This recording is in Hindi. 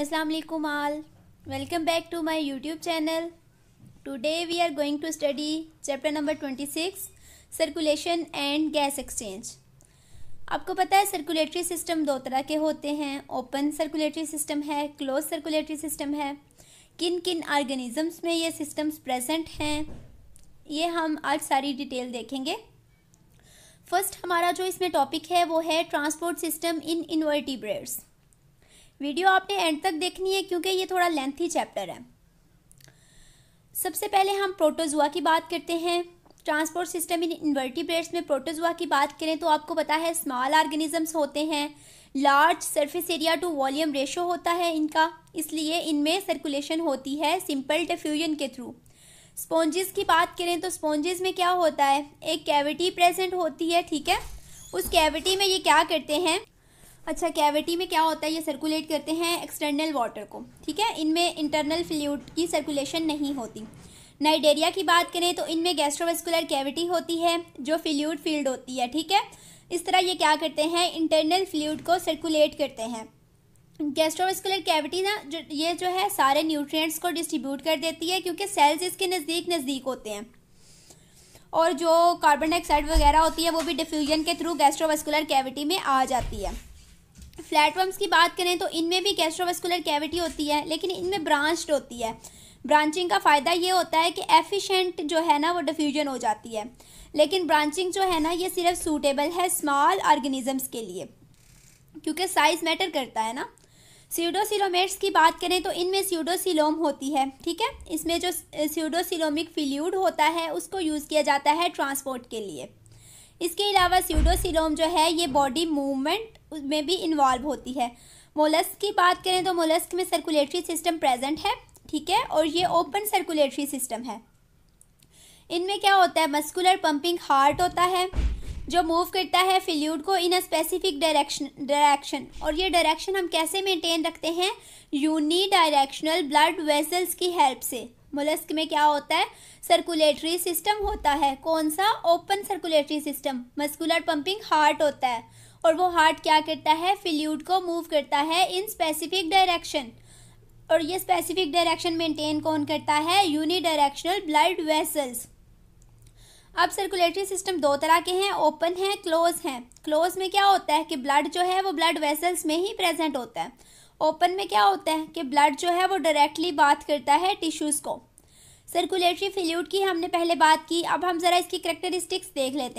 Aslam all welcome back to my YouTube channel today we are going to study chapter number twenty six circulation and gas exchange आपको पता है सर्कुलेटरी सिस्टम दो तरह के होते हैं ओपन सर्कुलेटरी सिस्टम है क्लोज सर्कुलेटरी सिस्टम है किन किन ऑर्गेनिजम्स में ये सिस्टम्स प्रेजेंट हैं ये हम आज सारी डिटेल देखेंगे फर्स्ट हमारा जो इसमें टॉपिक है वो है transport system in invertebrates video आपने एंड तक देखनी है क्योंकि ये थोड़ा लेंथी चैप्टर है सबसे पहले हम प्रोटोजुआ की बात करते हैं ट्रांसपोर्ट सिस्टम इन इन्वर्टिब्रेट्स में प्रोटोजुआ की बात करें तो आपको पता है स्मॉल ऑर्गेनिजम्स होते हैं large surface area to volume ratio होता है इनका इसलिए इनमें सर्कुलेशन होती है सिंपल डिफ्यूजन के थ्रू स्पॉन्जेस की बात करें तो स्पॉन्जेस में क्या होता है एक कैविटी प्रेजेंट होती है ठीक है उस कैविटी में ये क्या करते हैं अच्छा कैविटी में क्या होता है ये सर्कुलेट करते हैं एक्सटर्नल वाटर को ठीक है इनमें इंटरनल फ्लूड की सर्कुलेशन नहीं होती नाइडेरिया की बात करें तो इनमें गैस्ट्रोवेस्कुलर कैविटी होती है जो फ्लूड फील्ड होती है ठीक है इस तरह ये क्या करते हैं इंटरनल फ्लूड को सर्कुलेट करते हैं गैस्ट्रोवेस्कुलर कैविटी ना जो ये जो है सारे न्यूट्रिएंट्स को डिस्ट्रीब्यूट कर देती है क्योंकि सेल्स इसके नज़दीक नज़दीक होते हैं और जो कार्बन डाइऑक्साइड वगैरह होती है वो भी डिफ्यूजन के थ्रू गैस्ट्रोवेस्कुलर कैविटी में आ जाती है फ्लैटवर्म्स की बात करें तो इनमें भी गैस्ट्रोवेस्कुलर कैविटी होती है लेकिन इनमें ब्रांच्ड होती है ब्रांचिंग का फ़ायदा ये होता है कि एफिशिएंट जो है ना वो डिफ्यूजन हो जाती है लेकिन ब्रांचिंग जो है ना ये सिर्फ सूटेबल है स्मॉल ऑर्गेनिजम्स के लिए क्योंकि साइज़ मैटर करता है ना सीडोसिलोमेट्स की बात करें तो इनमें सीडोसिलोम होती है ठीक है इसमें जो सीडोसिलोमिक फिल्यूड होता है उसको यूज़ किया जाता है ट्रांसपोर्ट के लिए इसके अलावा सीडोसिलोम जो है ये बॉडी मूवमेंट में भी इन्वॉल्व होती है मोलस्क की बात करें तो मोलस्क में सर्कुलेटरी सिस्टम प्रेजेंट है ठीक है और ये ओपन सर्कुलेटरी सिस्टम है इनमें क्या होता है मस्कुलर पंपिंग हार्ट होता है जो मूव करता है फिल्यूड को in a specific direction direction और ये डायरेक्शन हम कैसे मेंटेन रखते हैं यूनी डायरेक्शनल ब्लड वेसल्स की हेल्प से मोलस्क में क्या होता है सर्कुलेटरी सिस्टम होता है कौन सा open circulatory system muscular pumping heart होता है और वो हार्ट क्या करता है फिल्यूड को मूव करता है इन स्पेसिफिक डायरेक्शन और ये स्पेसिफिक डायरेक्शन मेंटेन कौन करता है यूनिडायरेक्शनल ब्लड वेसल्स अब सर्कुलेटरी सिस्टम दो तरह के हैं ओपन हैं क्लोज हैं क्लोज में क्या होता है कि ब्लड जो है वो ब्लड वेसल्स में ही प्रेजेंट होता है ओपन में क्या होता है कि ब्लड जो है वो डायरेक्टली बात करता है टिश्यूज़ को सर्कुलेटरी फिल्यूट की हमने पहले बात की अब हम ज़रा इसकी करेक्टरिस्टिक्स देख लेते हैं